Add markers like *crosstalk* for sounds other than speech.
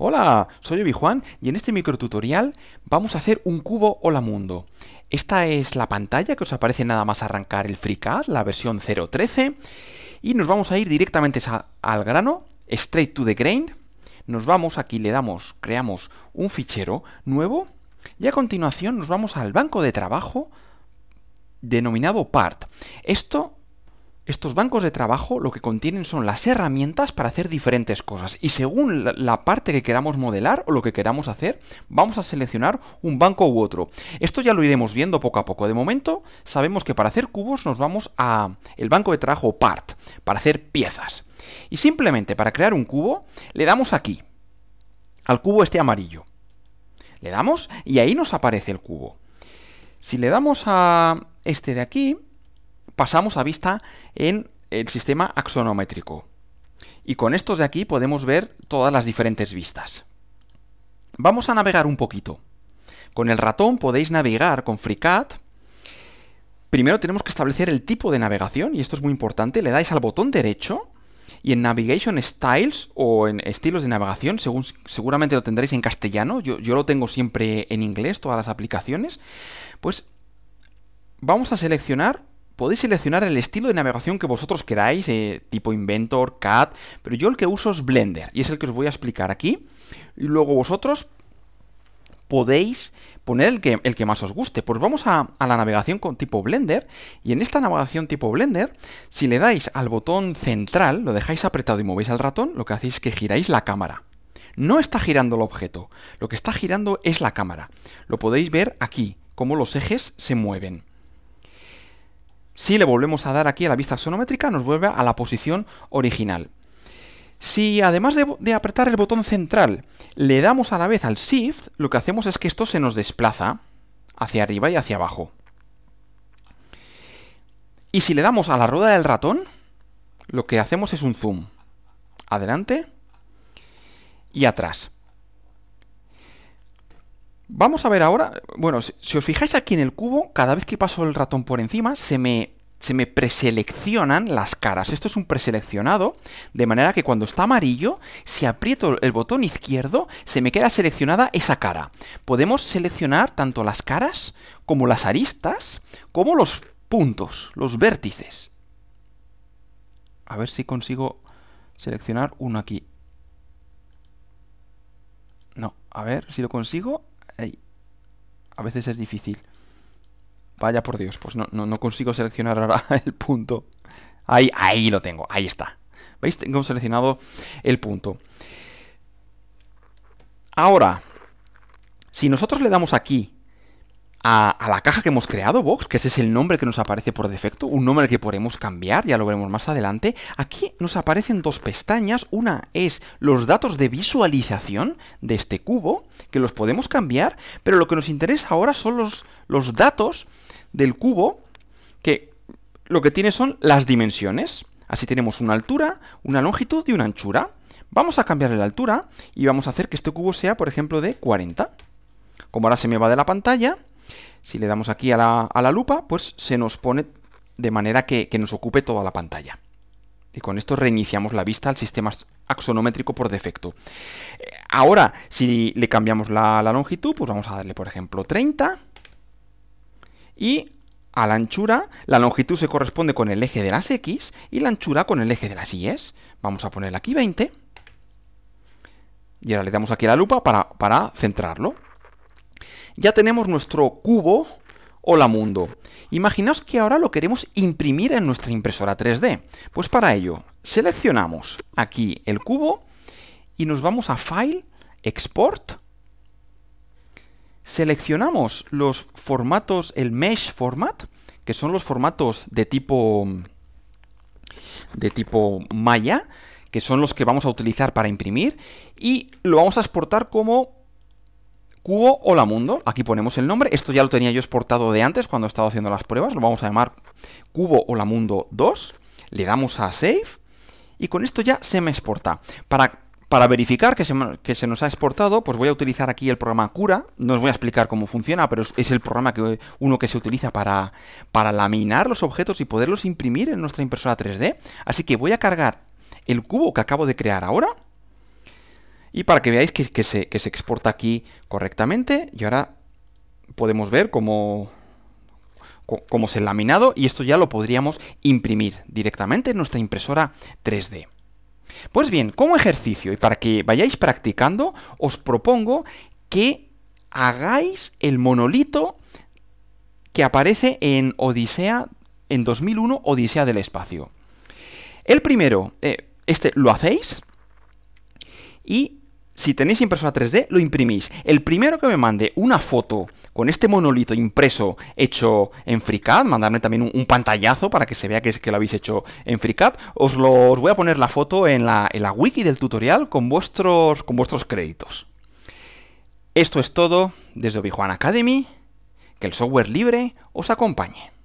Hola, soy Obi Juan y en este microtutorial vamos a hacer un cubo Hola Mundo. Esta es la pantalla que os aparece nada más arrancar el FreeCAD, la versión 0.13, y nos vamos a ir directamente al grano, straight to the grain. Nos vamos, aquí le damos, creamos un fichero nuevo y a continuación nos vamos al banco de trabajo denominado part. Esto estos bancos de trabajo lo que contienen son las herramientas para hacer diferentes cosas y según la parte que queramos modelar o lo que queramos hacer, vamos a seleccionar un banco u otro. Esto ya lo iremos viendo poco a poco. De momento, sabemos que para hacer cubos nos vamos a el banco de trabajo part, para hacer piezas. Y simplemente para crear un cubo, le damos aquí, al cubo este amarillo. Le damos y ahí nos aparece el cubo. Si le damos a este de aquí, pasamos a vista en el sistema axonométrico. Y con estos de aquí podemos ver todas las diferentes vistas. Vamos a navegar un poquito. Con el ratón podéis navegar con FreeCAD. Primero tenemos que establecer el tipo de navegación, y esto es muy importante. Le dais al botón derecho y en Navigation Styles o en estilos de navegación, según, seguramente lo tendréis en castellano, yo, yo lo tengo siempre en inglés, todas las aplicaciones, pues vamos a seleccionar Podéis seleccionar el estilo de navegación que vosotros queráis, eh, tipo Inventor, CAD, pero yo el que uso es Blender y es el que os voy a explicar aquí. Y luego vosotros podéis poner el que, el que más os guste. Pues vamos a, a, la navegación con tipo Blender y en esta navegación tipo Blender, si le dais al botón central, lo dejáis apretado y movéis al ratón, lo que hacéis es que giráis la cámara. No está girando el objeto, lo que está girando es la cámara. Lo podéis ver aquí, cómo los ejes se mueven. Si le volvemos a dar aquí a la vista axonométrica, nos vuelve a la posición original. Si además de, de, apretar el botón central le damos a la vez al Shift, lo que hacemos es que esto se nos desplaza hacia arriba y hacia abajo. Y si le damos a la rueda del ratón, lo que hacemos es un zoom. Adelante y atrás. Vamos a ver ahora, bueno, si, os fijáis aquí en el cubo, cada vez que paso el ratón por encima se me, se me preseleccionan las caras. Esto es un preseleccionado, de manera que cuando está amarillo, si aprieto el botón izquierdo, se me queda seleccionada esa cara. Podemos seleccionar tanto las caras, como las aristas, como los puntos, los vértices. A ver si consigo seleccionar uno aquí. No, a ver si lo consigo a veces es difícil. Vaya por Dios, pues no, no, no, consigo seleccionar ahora *laughs* el punto. Ahí, ahí lo tengo, ahí está. ¿Veis? Tengo seleccionado el punto. Ahora, si nosotros le damos aquí a, la caja que hemos creado, Box, que ese es el nombre que nos aparece por defecto, un nombre que podemos cambiar, ya lo veremos más adelante. Aquí nos aparecen dos pestañas, una es los datos de visualización de este cubo, que los podemos cambiar, pero lo que nos interesa ahora son los, los datos del cubo, que lo que tiene son las dimensiones. Así tenemos una altura, una longitud y una anchura. Vamos a cambiarle la altura y vamos a hacer que este cubo sea, por ejemplo, de 40. Como ahora se me va de la pantalla, si le damos aquí a la, a la lupa, pues se nos pone de manera que, nos ocupe toda la pantalla. Y con esto reiniciamos la vista al sistema axonométrico por defecto. Eh, ahora, si le cambiamos la, la, longitud, pues vamos a darle, por ejemplo, 30. Y a la anchura, la longitud se corresponde con el eje de las X y la anchura con el eje de las Y. Vamos a ponerle aquí 20. Y ahora le damos aquí a la lupa para, para centrarlo ya tenemos nuestro cubo Hola Mundo. Imaginaos que ahora lo queremos imprimir en nuestra impresora 3D. Pues para ello, seleccionamos aquí el cubo y nos vamos a File, Export. Seleccionamos los formatos, el Mesh Format, que son los formatos de tipo, de tipo Maya, que son los que vamos a utilizar para imprimir, y lo vamos a exportar como Cubo Hola Mundo, aquí ponemos el nombre, esto ya lo tenía yo exportado de antes cuando estado haciendo las pruebas, lo vamos a llamar Cubo Hola Mundo 2, le damos a Save y con esto ya se me exporta. Para, para verificar que se, que se, nos ha exportado, pues voy a utilizar aquí el programa Cura, no os voy a explicar cómo funciona, pero es, el programa que uno que se utiliza para, para laminar los objetos y poderlos imprimir en nuestra impresora 3D, así que voy a cargar el cubo que acabo de crear ahora, y para que veáis que, se, exporta aquí correctamente. Y ahora podemos ver cómo cómo es el laminado y esto ya lo podríamos imprimir directamente en nuestra impresora 3D. Pues bien, como ejercicio y para que vayáis practicando, os propongo que hagáis el monolito que aparece en Odisea, en 2001, Odisea del Espacio. El primero, eh, este lo hacéis y si tenéis impresora 3D, lo imprimís. El primero que me mande una foto con este monolito impreso hecho en FreeCAD, mandarme también un, pantallazo para que se vea que, que lo habéis hecho en FreeCAD, os, lo, voy a poner la foto en la, wiki del tutorial con vuestros, con vuestros créditos. Esto es todo desde obi Academy. Que el software libre os acompañe.